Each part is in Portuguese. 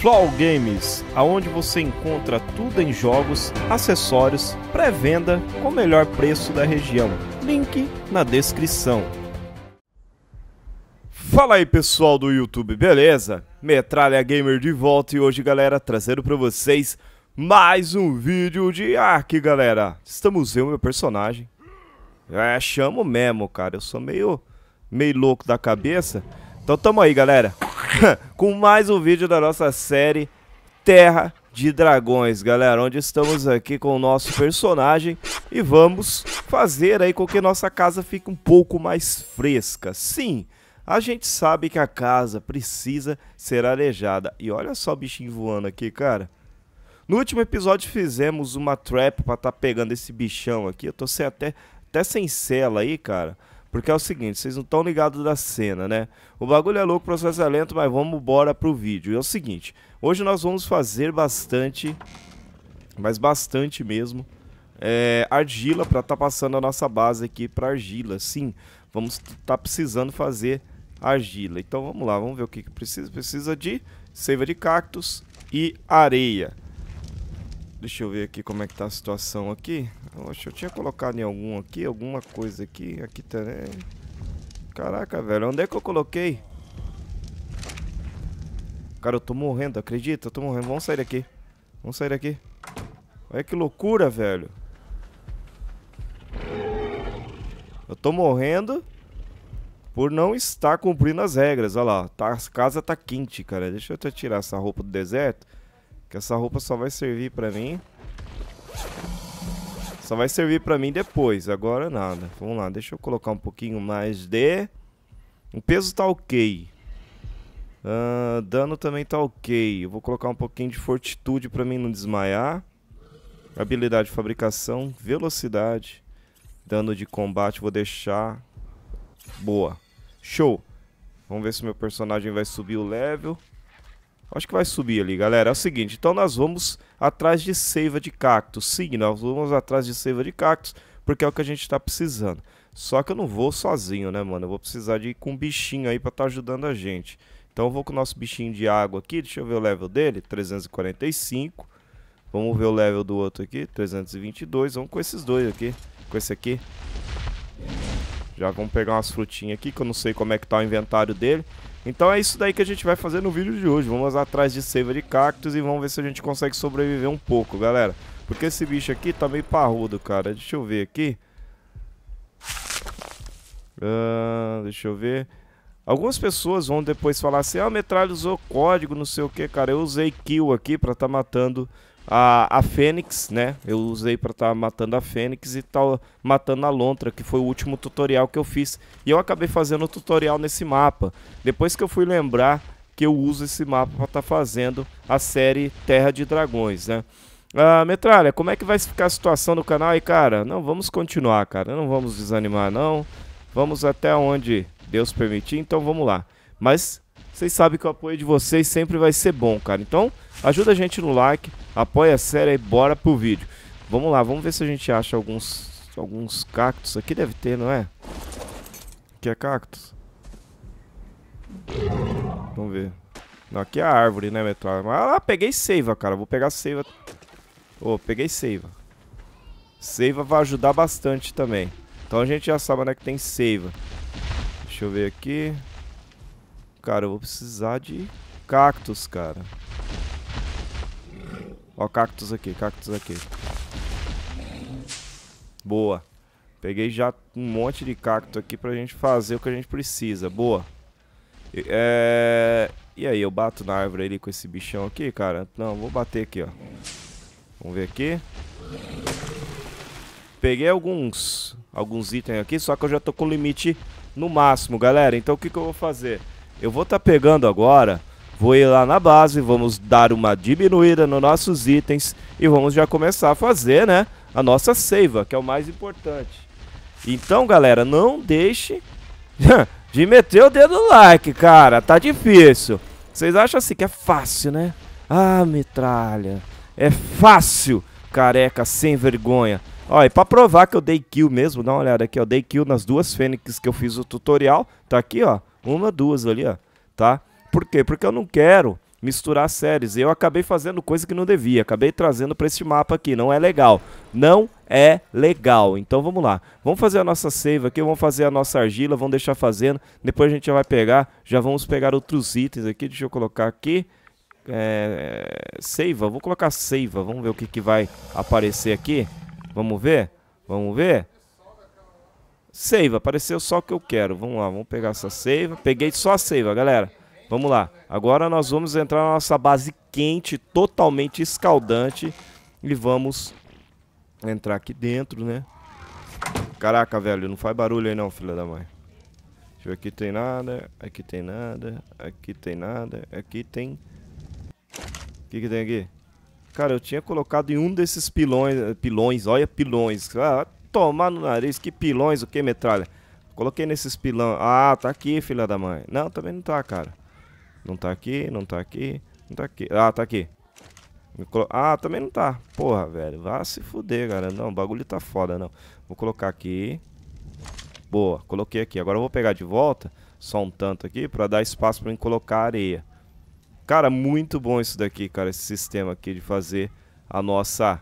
Flow Games, aonde você encontra tudo em jogos, acessórios, pré-venda com o melhor preço da região. Link na descrição. Fala aí pessoal do YouTube, beleza? Metralha Gamer de volta e hoje, galera, trazendo para vocês mais um vídeo de Ark, galera. Estamos eu, meu personagem. É, chamo mesmo, cara. Eu sou meio, meio louco da cabeça. Então tamo aí, galera. com mais um vídeo da nossa série Terra de Dragões, galera, onde estamos aqui com o nosso personagem e vamos fazer aí com que nossa casa fique um pouco mais fresca. Sim, a gente sabe que a casa precisa ser arejada. E olha só o bichinho voando aqui, cara. No último episódio fizemos uma trap para tá pegando esse bichão aqui. Eu tô sem até até sem sela aí, cara. Porque é o seguinte, vocês não estão ligados da cena, né? O bagulho é louco, o processo é lento, mas vamos embora pro vídeo. E é o seguinte, hoje nós vamos fazer bastante, mas bastante mesmo, é, argila para estar tá passando a nossa base aqui para argila. Sim, vamos estar tá precisando fazer argila. Então vamos lá, vamos ver o que, que precisa. Precisa de seiva de cactos e areia. Deixa eu ver aqui como é que tá a situação aqui. Eu acho que eu tinha colocado em algum aqui, alguma coisa aqui. Aqui também. Caraca, velho. Onde é que eu coloquei? Cara, eu tô morrendo, acredita? Eu tô morrendo. Vamos sair daqui. Vamos sair daqui. Olha que loucura, velho. Eu tô morrendo por não estar cumprindo as regras. Olha lá, tá, a casa tá quente, cara. Deixa eu até tirar essa roupa do deserto. Que essa roupa só vai servir pra mim. Só vai servir pra mim depois. Agora nada. Vamos lá, deixa eu colocar um pouquinho mais de... O peso tá ok. Uh, dano também tá ok. Eu vou colocar um pouquinho de fortitude pra mim não desmaiar. Habilidade de fabricação, velocidade. Dano de combate vou deixar. Boa. Show. Vamos ver se meu personagem vai subir o level. Acho que vai subir ali, galera. É o seguinte, então nós vamos atrás de seiva de cactos. Sim, nós vamos atrás de seiva de cactos, porque é o que a gente está precisando. Só que eu não vou sozinho, né, mano? Eu vou precisar de ir com um bichinho aí para estar tá ajudando a gente. Então eu vou com o nosso bichinho de água aqui. Deixa eu ver o level dele, 345. Vamos ver o level do outro aqui, 322. Vamos com esses dois aqui, com esse aqui. Já vamos pegar umas frutinhas aqui, que eu não sei como é que tá o inventário dele. Então é isso daí que a gente vai fazer no vídeo de hoje. Vamos atrás de seiva de cactos e vamos ver se a gente consegue sobreviver um pouco, galera. Porque esse bicho aqui tá meio parrudo, cara. Deixa eu ver aqui. Uh, deixa eu ver. Algumas pessoas vão depois falar assim, ah, metralha usou código, não sei o que, cara. Eu usei kill aqui pra tá matando a, a Fênix, né? Eu usei para estar tá matando a Fênix e tal, tá matando a Lontra, que foi o último tutorial que eu fiz. E eu acabei fazendo o tutorial nesse mapa. Depois que eu fui lembrar que eu uso esse mapa para estar tá fazendo a série Terra de Dragões, né? Ah, Metralha, como é que vai ficar a situação do canal aí, cara? Não, vamos continuar, cara. Não vamos desanimar, não. Vamos até onde Deus permitir, então vamos lá. Mas vocês sabem que o apoio de vocês sempre vai ser bom, cara. Então, ajuda a gente no like, apoia a série e bora pro vídeo. Vamos lá, vamos ver se a gente acha alguns alguns cactos. Aqui deve ter, não é? Aqui é cactos? Vamos ver. Não, aqui é a árvore, né, metal? Ah, peguei seiva, cara. Vou pegar seiva. oh, peguei seiva. Seiva vai ajudar bastante também. Então a gente já sabe onde é que tem seiva. Deixa eu ver aqui cara. Eu vou precisar de cactos, cara. Ó, cactos aqui, cactos aqui. Boa. Peguei já um monte de cacto aqui pra gente fazer o que a gente precisa. Boa. É... E aí, eu bato na árvore ali com esse bichão aqui, cara? Não, vou bater aqui, ó. Vamos ver aqui. Peguei alguns, alguns itens aqui, só que eu já tô com limite no máximo, galera. Então o que, que eu vou fazer? Eu vou estar tá pegando agora, vou ir lá na base, vamos dar uma diminuída nos nossos itens e vamos já começar a fazer, né? A nossa seiva, que é o mais importante. Então, galera, não deixe de meter o dedo no like, cara. Tá difícil. Vocês acham assim que é fácil, né? Ah, metralha. É fácil, careca sem vergonha. Olha, e pra provar que eu dei kill mesmo, dá uma olhada aqui, ó. Dei kill nas duas fênix que eu fiz o tutorial. Tá aqui, ó. Uma, duas ali, ó. Tá? Por quê? Porque eu não quero misturar séries. Eu acabei fazendo coisa que não devia, acabei trazendo para este mapa aqui, não é legal. Não é legal. Então vamos lá. Vamos fazer a nossa save aqui, vamos fazer a nossa argila, vamos deixar fazendo. Depois a gente já vai pegar, já vamos pegar outros itens aqui. Deixa eu colocar aqui. É, seiva, vou colocar seiva, vamos ver o que, que vai aparecer aqui. Vamos ver? Vamos ver? Seiva, apareceu só o que eu quero. Vamos lá, vamos pegar essa seiva. Peguei só a seiva, galera. Vamos lá. Agora nós vamos entrar na nossa base quente, totalmente escaldante. E vamos entrar aqui dentro, né? Caraca, velho, não faz barulho aí não, filha da mãe. Deixa eu ver, aqui tem nada, aqui tem nada, aqui tem nada, aqui tem... O que que tem aqui? Cara, eu tinha colocado em um desses pilões, pilões, olha pilões. Ah, tomar no nariz, que pilões, o que, metralha? Coloquei nesses pilão. Ah, tá aqui, filha da mãe. Não, também não tá, cara. Não tá aqui, não tá aqui, não tá aqui. Ah, tá aqui. Colo... Ah, também não tá. Porra, velho. Vá se fuder, cara. Não, o bagulho tá foda, não. Vou colocar aqui. Boa, coloquei aqui. Agora eu vou pegar de volta só um tanto aqui pra dar espaço pra mim colocar areia. Cara, muito bom isso daqui, cara. Esse sistema aqui de fazer a nossa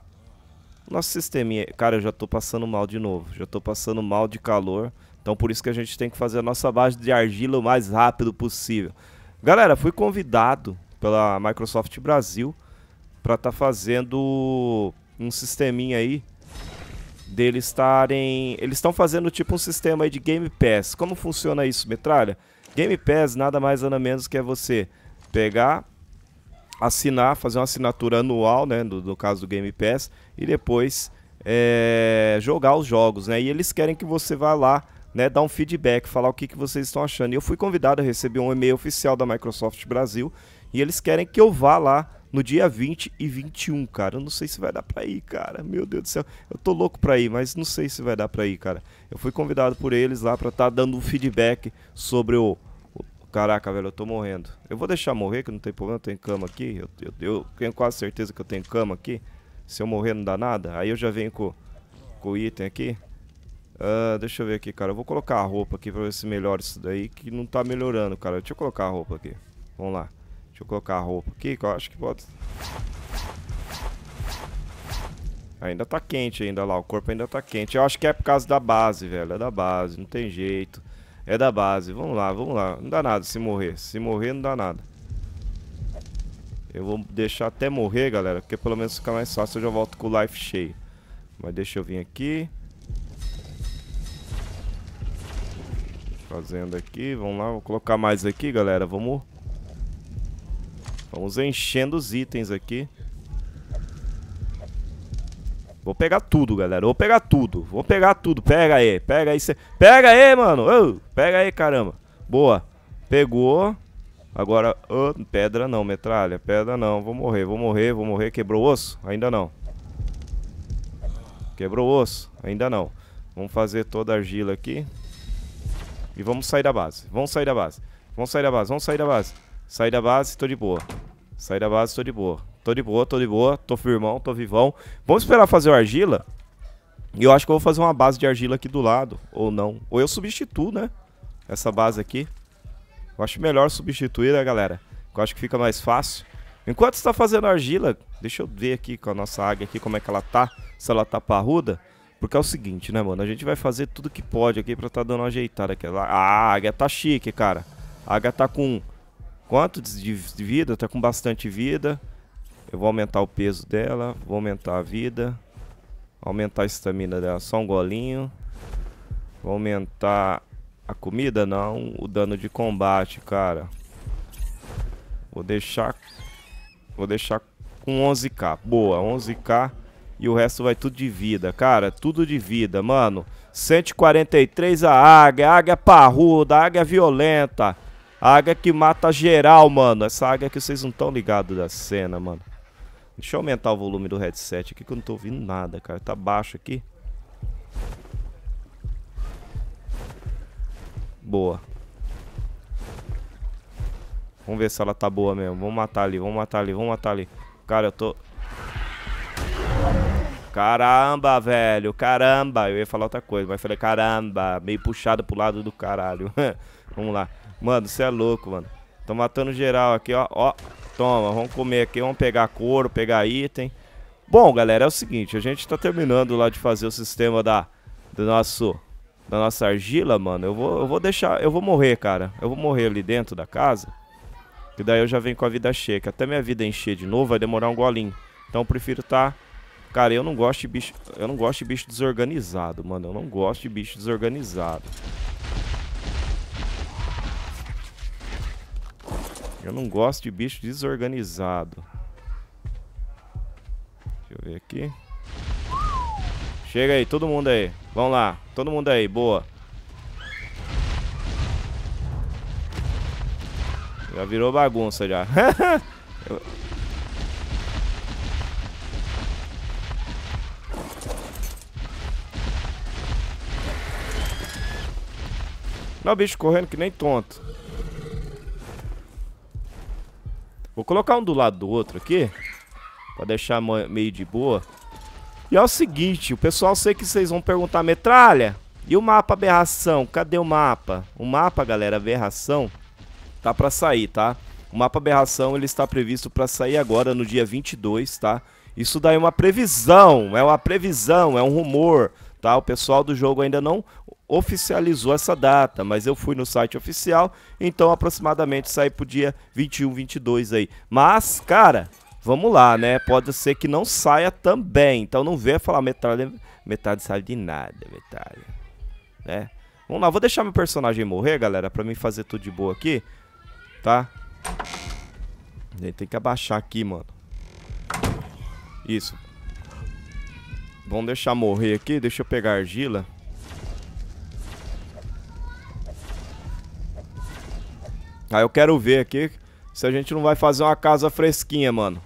nosso sisteminha, cara, eu já tô passando mal de novo, já tô passando mal de calor. Então por isso que a gente tem que fazer a nossa base de argila o mais rápido possível. Galera, fui convidado pela Microsoft Brasil para estar tá fazendo um sisteminha aí deles estarem, eles estão fazendo tipo um sistema aí de Game Pass. Como funciona isso, metralha? Game Pass nada mais nada menos que é você pegar assinar, fazer uma assinatura anual, né, no, no caso do Game Pass, e depois é, jogar os jogos, né? E eles querem que você vá lá, né, dar um feedback, falar o que, que vocês estão achando. E eu fui convidado a receber um e-mail oficial da Microsoft Brasil, e eles querem que eu vá lá no dia 20 e 21, cara. Eu não sei se vai dar pra ir, cara. Meu Deus do céu. Eu tô louco pra ir, mas não sei se vai dar pra ir, cara. Eu fui convidado por eles lá pra estar tá dando um feedback sobre o caraca, velho, eu tô morrendo. Eu vou deixar morrer, que não tem problema, eu tenho cama aqui. Eu, eu, eu, tenho quase certeza que eu tenho cama aqui. Se eu morrer não dá nada. Aí eu já venho com, com o item aqui. Uh, deixa eu ver aqui, cara. Eu vou colocar a roupa aqui pra ver se melhora isso daí, que não tá melhorando, cara. Deixa eu colocar a roupa aqui. Vamos lá. Deixa eu colocar a roupa aqui, que eu acho que pode... Ainda tá quente ainda lá, o corpo ainda tá quente. Eu acho que é por causa da base, velho. É da base, não tem jeito. É da base. Vamos lá, vamos lá. Não dá nada se morrer. Se morrer, não dá nada. Eu vou deixar até morrer, galera. Porque pelo menos fica mais fácil. Eu já volto com o life cheio. Mas deixa eu vir aqui. Fazendo aqui. Vamos lá. Vou colocar mais aqui, galera. Vamos... Vamos enchendo os itens aqui. Vou pegar tudo, galera. Vou pegar tudo. Vou pegar tudo. Pega aí. Pega aí. Cê... Pega aí, mano. pega aí, caramba. Boa. Pegou. Agora, pedra não, metralha. Pedra não. Vou morrer, vou morrer, vou morrer. Quebrou o osso? Ainda não. Quebrou o osso? Ainda não. Vamos fazer toda a argila aqui. E vamos sair da base. Vamos sair da base. Vamos sair da base, vamos sair da base. Sair da base, tô de boa. Sair da base, tô de boa. Tô de boa, tô de boa, tô firmão, tô vivão. Vamos esperar fazer o argila? E eu acho que eu vou fazer uma base de argila aqui do lado, ou não. Ou eu substituo, né? Essa base aqui. Eu acho melhor substituir, né, galera? Eu acho que fica mais fácil. Enquanto está fazendo argila, deixa eu ver aqui com a nossa águia aqui como é que ela tá, se ela tá parruda. Porque é o seguinte, né, mano? A gente vai fazer tudo que pode aqui pra tá dando uma ajeitada aqui. A águia tá chique, cara. A águia tá com quanto de vida? Tá com bastante vida. Eu vou aumentar o peso dela, vou aumentar a vida, aumentar a estamina dela, só um golinho. Vou aumentar a comida? Não, o dano de combate, cara. Vou deixar vou deixar com 11k. Boa, 11k e o resto vai tudo de vida, cara, tudo de vida, mano. 143 a águia, águia parruda, águia violenta. águia que mata geral, mano. Essa águia que vocês não estão ligados da cena, mano. Deixa eu aumentar o volume do headset aqui que eu não tô ouvindo nada, cara. Tá baixo aqui. Boa. Vamos ver se ela tá boa mesmo. Vamos matar ali, vamos matar ali, vamos matar ali. Cara, eu tô... Caramba, velho, caramba. Eu ia falar outra coisa, mas falei caramba. Meio puxado pro lado do caralho. vamos lá. Mano, você é louco, mano. Tô matando geral aqui, ó. Ó, Toma, vamos comer aqui, vamos pegar couro, pegar item. Bom, galera, é o seguinte, a gente tá terminando lá de fazer o sistema da do nosso da nossa argila, mano. Eu vou eu vou deixar, eu vou morrer, cara. Eu vou morrer ali dentro da casa. Que daí eu já venho com a vida cheia, que até minha vida encher de novo vai demorar um golinho. Então eu prefiro tá Cara, eu não gosto de bicho, eu não gosto de bicho desorganizado, mano. Eu não gosto de bicho desorganizado. Eu não gosto de bicho desorganizado. Deixa eu ver aqui. Chega aí, todo mundo aí. Vamos lá. Todo mundo aí, boa. Já virou bagunça já. eu... Não, bicho correndo que nem tonto. Vou colocar um do lado do outro aqui. Pra deixar meio de boa. E é o seguinte, o pessoal sei que vocês vão perguntar, metralha, e o mapa aberração? Cadê o mapa? O mapa, galera, aberração, tá pra sair, tá? O mapa aberração, ele está previsto pra sair agora, no dia 22, tá? Isso daí é uma previsão, é uma previsão, é um rumor, tá? O pessoal do jogo ainda não oficializou essa data, mas eu fui no site oficial, então aproximadamente sai pro dia 21, 22 aí. Mas, cara, vamos lá, né? Pode ser que não saia também. Então não venha falar metade, metade sai de nada, metade. Né? Vamos lá, vou deixar meu personagem morrer, galera, pra mim fazer tudo de boa aqui, tá? gente tem que abaixar aqui, mano. Isso. Vamos deixar morrer aqui, deixa eu pegar argila. Aí eu quero ver aqui se a gente não vai fazer uma casa fresquinha, mano.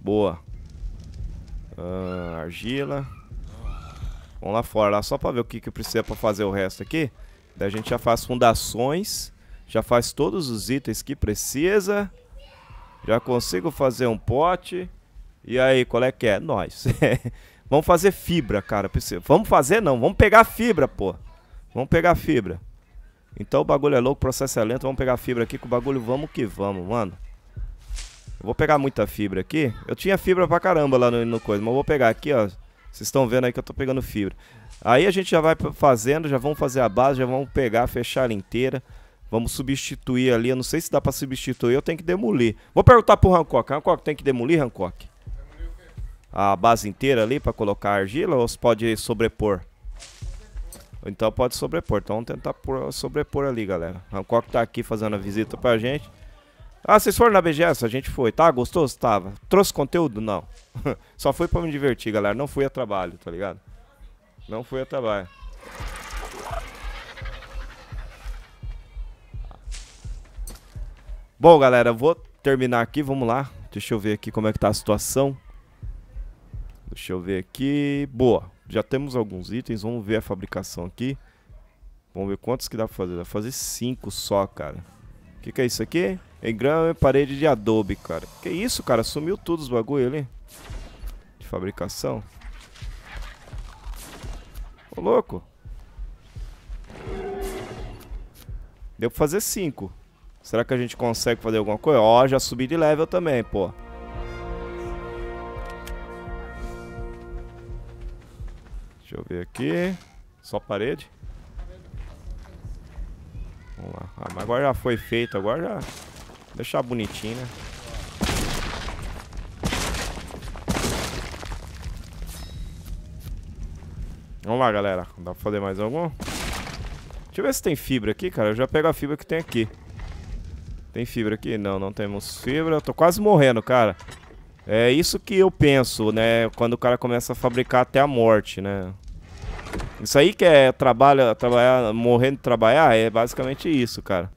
Boa. Ah, argila. Vamos lá fora, lá, só pra ver o que, que precisa pra fazer o resto aqui. Daí a gente já faz fundações. Já faz todos os itens que precisa. Já consigo fazer um pote. E aí, qual é que é? Nós. vamos fazer fibra, cara. Vamos fazer não, vamos pegar fibra, pô. Vamos pegar fibra. Então o bagulho é louco, o processo é lento. Vamos pegar fibra aqui com o bagulho, vamos que vamos, mano. Eu vou pegar muita fibra aqui. Eu tinha fibra pra caramba lá no, no coisa, mas eu vou pegar aqui, ó. Vocês estão vendo aí que eu tô pegando fibra. Aí a gente já vai fazendo, já vamos fazer a base, já vamos pegar, fechar ela inteira. Vamos substituir ali. Eu não sei se dá pra substituir, eu tenho que demolir. Vou perguntar pro Hancock. Hancock, tem que demolir, Hancock? A base inteira ali pra colocar argila ou você pode sobrepor? Então pode sobrepor. Então vamos tentar sobrepor ali, galera. Hancock tá aqui fazendo a visita pra gente. Ah, vocês foram na BGS? A gente foi. Tá, gostoso? Tava. Trouxe conteúdo? Não. Só foi pra me divertir, galera. Não fui a trabalho, tá ligado? Não fui a trabalho. Bom, galera, vou terminar aqui. Vamos lá. Deixa eu ver aqui como é que tá a situação. Deixa eu ver aqui. Boa já temos alguns itens, vamos ver a fabricação aqui. Vamos ver quantos que dá pra fazer. Dá pra fazer 5 só, cara. O que, que é isso aqui? Engrama e parede de adobe, cara. Que isso, cara? Sumiu tudo os bagulho ali. De fabricação. Ô, louco. Deu pra fazer 5. Será que a gente consegue fazer alguma coisa? Ó, já subi de level também, pô. Deixa eu ver aqui. Só parede. Vamos lá. Ah, mas agora já foi feito, agora já. Deixar bonitinho, né? Vamos lá, galera. Dá pra fazer mais algum? Deixa eu ver se tem fibra aqui, cara. Eu já pego a fibra que tem aqui. Tem fibra aqui? Não, não temos fibra. Eu tô quase morrendo, cara. É isso que eu penso, né? Quando o cara começa a fabricar até a morte, né? Isso aí que é trabalho, trabalhar, morrendo de trabalhar, é basicamente isso, cara.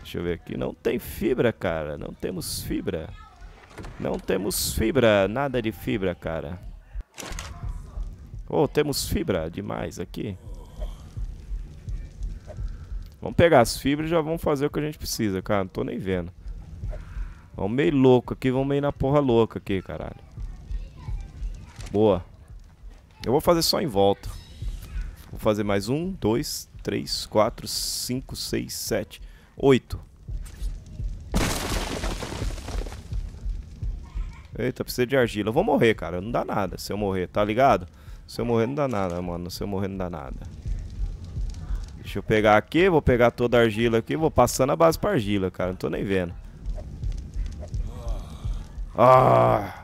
Deixa eu ver aqui. Não tem fibra, cara. Não temos fibra. Não temos fibra. Nada de fibra, cara. Oh, temos fibra demais aqui. Vamos pegar as fibras e já vamos fazer o que a gente precisa, cara. Não tô nem vendo. Vamos meio louco aqui, vamos meio na porra louca aqui, caralho. Boa. Eu vou fazer só em volta. Vou fazer mais um, dois, três, quatro, cinco, seis, sete, oito. Eita, precisa de argila. Eu vou morrer, cara. Não dá nada se eu morrer, tá ligado? Se eu morrer não dá nada, mano. Se eu morrer não dá nada. Deixa eu pegar aqui, vou pegar toda a argila aqui, vou passando a base pra argila, cara. Não tô nem vendo. Ah!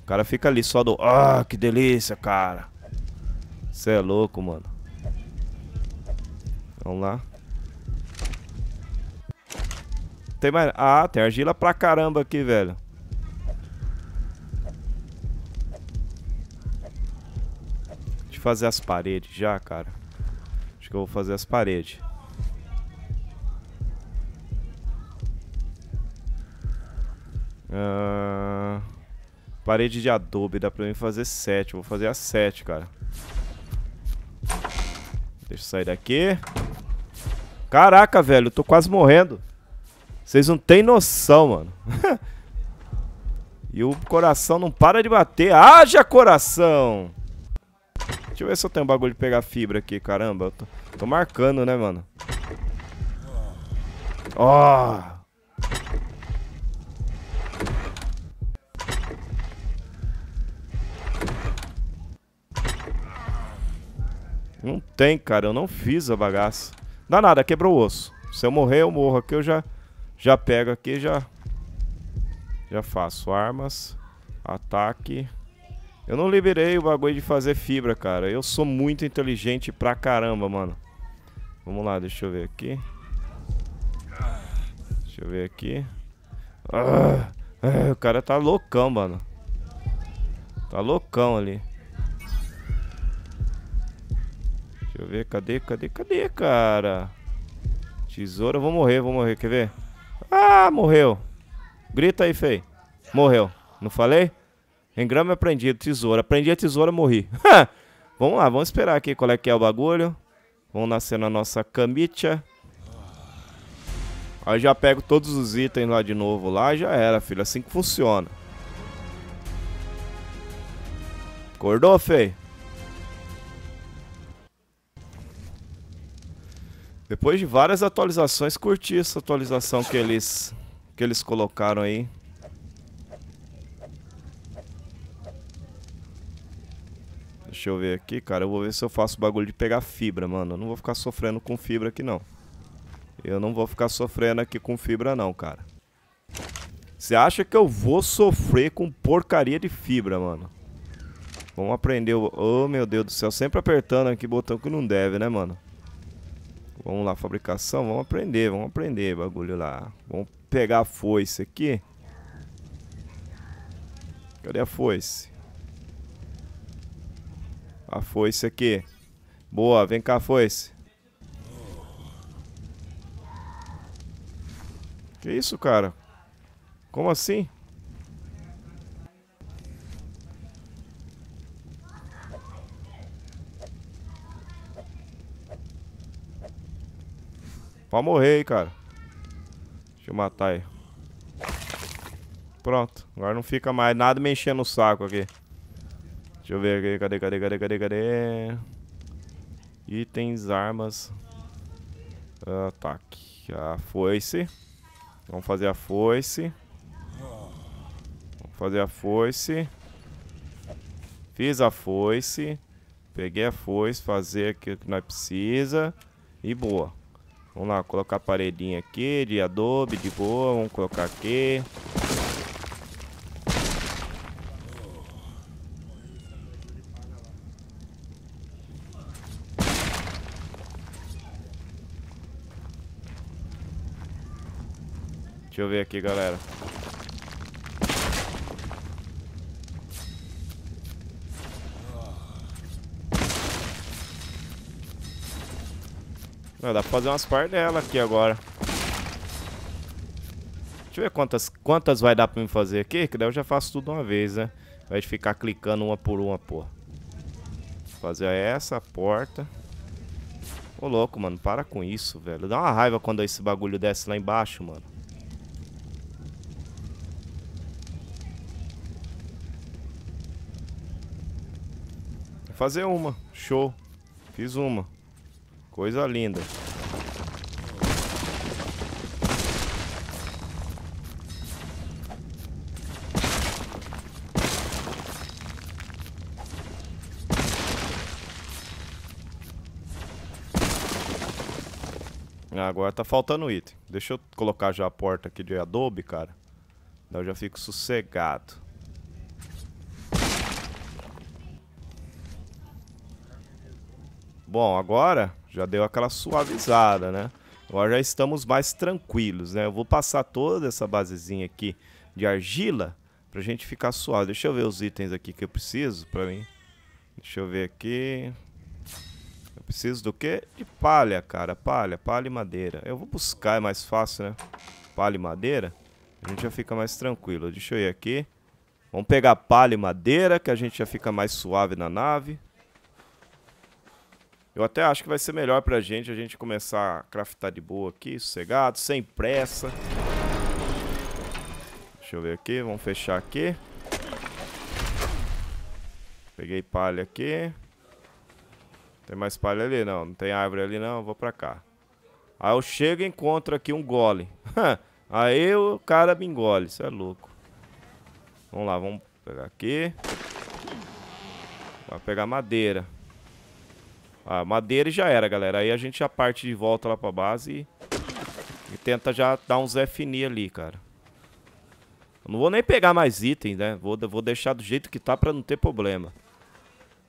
O cara fica ali só do... Ah, que delícia, cara. Você é louco, mano. Vamos lá. Tem mais... Ah, tem argila pra caramba aqui, velho. Deixa eu fazer as paredes já, cara. Acho que eu vou fazer as paredes. Uh, parede de adobe, dá pra mim fazer 7. Vou fazer a 7, cara. Deixa eu sair daqui. Caraca, velho, eu tô quase morrendo. Vocês não têm noção, mano. e o coração não para de bater. Haja coração! Deixa eu ver se eu tenho um bagulho de pegar fibra aqui, caramba. Eu tô, tô marcando, né, mano? Ó! Oh. Não tem, cara. Eu não fiz a bagaça. dá nada, quebrou o osso. Se eu morrer, eu morro aqui. Eu já, já pego aqui já... Já faço armas. Ataque. Eu não liberei o bagulho de fazer fibra, cara. Eu sou muito inteligente pra caramba, mano. Vamos lá, deixa eu ver aqui. Deixa eu ver aqui. ah, é, o cara tá loucão, mano. Tá loucão ali. Deixa eu ver, cadê, cadê, cadê, cara? Tesoura, vou morrer, vou morrer, quer ver? Ah, morreu. Grita aí, Fei. Morreu. Não falei? Engrama aprendido, tesoura. Aprendi a tesoura, morri. vamos lá, vamos esperar aqui qual é que é o bagulho. Vamos nascer na nossa camicha. Aí já pego todos os itens lá de novo lá, já era, filho. Assim que funciona. Acordou, Fei? Depois de várias atualizações, curti essa atualização que eles, que eles colocaram aí. Deixa eu ver aqui, cara. Eu vou ver se eu faço bagulho de pegar fibra, mano. Eu não vou ficar sofrendo com fibra aqui, não. Eu não vou ficar sofrendo aqui com fibra, não, cara. Você acha que eu vou sofrer com porcaria de fibra, mano? Vamos aprender... Oh, meu Deus do céu. Sempre apertando aqui botão que não deve, né, mano? Vamos lá, fabricação, vamos aprender, vamos aprender bagulho lá. Vamos pegar a foice aqui. Cadê a foice? A foice aqui. Boa, vem cá, foice. Que isso, cara? Como assim? Pode morrer aí, cara. Deixa eu matar aí. Pronto. Agora não fica mais nada me enchendo o saco aqui. Deixa eu ver aqui. Cadê, cadê, cadê, cadê, cadê? Itens, armas. Ataque. Ah, tá a foice. Vamos fazer a foice. Vamos fazer a foice. Fiz a foice. Peguei a foice. Fazer aquilo que nós precisa. E boa. Vamos lá, colocar a paredinha aqui de adobe, de boa. Vamos colocar aqui. Deixa eu ver aqui, galera. Não, dá pra fazer umas dela aqui agora. Deixa eu ver quantas, quantas vai dar pra mim fazer aqui, que daí eu já faço tudo uma vez, né? Ao invés de ficar clicando uma por uma, pô. Fazer essa porta. Ô, louco, mano, para com isso, velho. Dá uma raiva quando é esse bagulho desce lá embaixo, mano. Vou fazer uma, show. Fiz uma. Coisa linda. Ah, agora tá faltando item. Deixa eu colocar já a porta aqui de adobe, cara. eu já fico sossegado. Bom, agora já deu aquela suavizada, né? Agora já estamos mais tranquilos, né? Eu vou passar toda essa basezinha aqui de argila pra gente ficar suave. Deixa eu ver os itens aqui que eu preciso pra mim. Deixa eu ver aqui. Eu preciso do quê? De palha, cara. Palha, palha e madeira. Eu vou buscar, é mais fácil, né? Palha e madeira. A gente já fica mais tranquilo. Deixa eu ir aqui. Vamos pegar palha e madeira, que a gente já fica mais suave na nave. Eu até acho que vai ser melhor pra gente a gente começar a craftar de boa aqui, sossegado, sem pressa. Deixa eu ver aqui, vamos fechar aqui. Peguei palha aqui. Tem mais palha ali? Não, não tem árvore ali não, vou pra cá. Aí eu chego e encontro aqui um gole. Aí o cara me engole, isso é louco. Vamos lá, vamos pegar aqui. Vai pegar madeira a madeira e já era, galera. Aí a gente já parte de volta lá pra base e, e tenta já dar um Zé Fini ali, cara. Eu não vou nem pegar mais itens, né? Vou, vou deixar do jeito que tá pra não ter problema.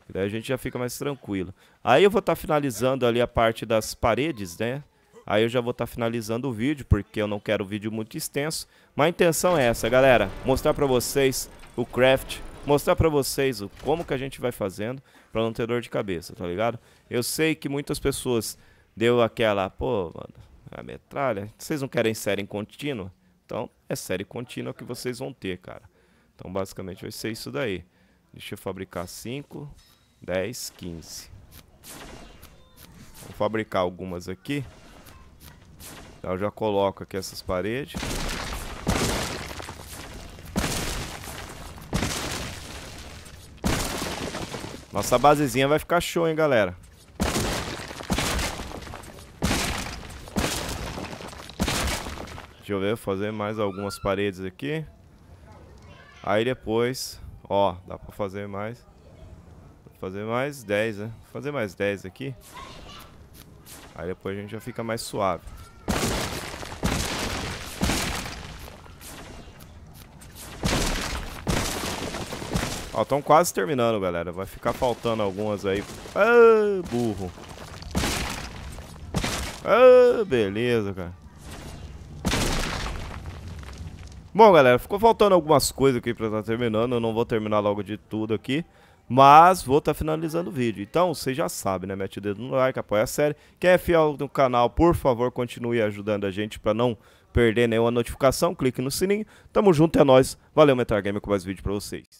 E daí a gente já fica mais tranquilo. Aí eu vou estar tá finalizando ali a parte das paredes, né? Aí eu já vou estar tá finalizando o vídeo, porque eu não quero um vídeo muito extenso. Mas a intenção é essa, galera. Mostrar pra vocês o craft. Mostrar pra vocês o, como que a gente vai fazendo pra não ter dor de cabeça, tá ligado? Eu sei que muitas pessoas deu aquela, pô, mano, é a metralha, vocês não querem série contínua? Então, é série contínua que vocês vão ter, cara. Então, basicamente vai ser isso daí. Deixa eu fabricar 5, 10, 15. Vou fabricar algumas aqui. Então, eu já coloco aqui essas paredes. Nossa basezinha vai ficar show, hein, galera. Deixa eu ver, fazer mais algumas paredes aqui. Aí depois, ó, dá pra fazer mais. Fazer mais 10, né? Fazer mais 10 aqui. Aí depois a gente já fica mais suave. Ó, estão quase terminando, galera. Vai ficar faltando algumas aí. Ah, burro. Ah, beleza, cara. Bom, galera, ficou faltando algumas coisas aqui pra estar terminando. Eu não vou terminar logo de tudo aqui. Mas vou estar tá finalizando o vídeo. Então, você já sabe, né? Mete o dedo no like, apoia a série. Quem é fiel no canal, por favor, continue ajudando a gente pra não perder nenhuma notificação. Clique no sininho. Tamo junto, é nóis. Valeu, Metal Game, com mais vídeo pra vocês.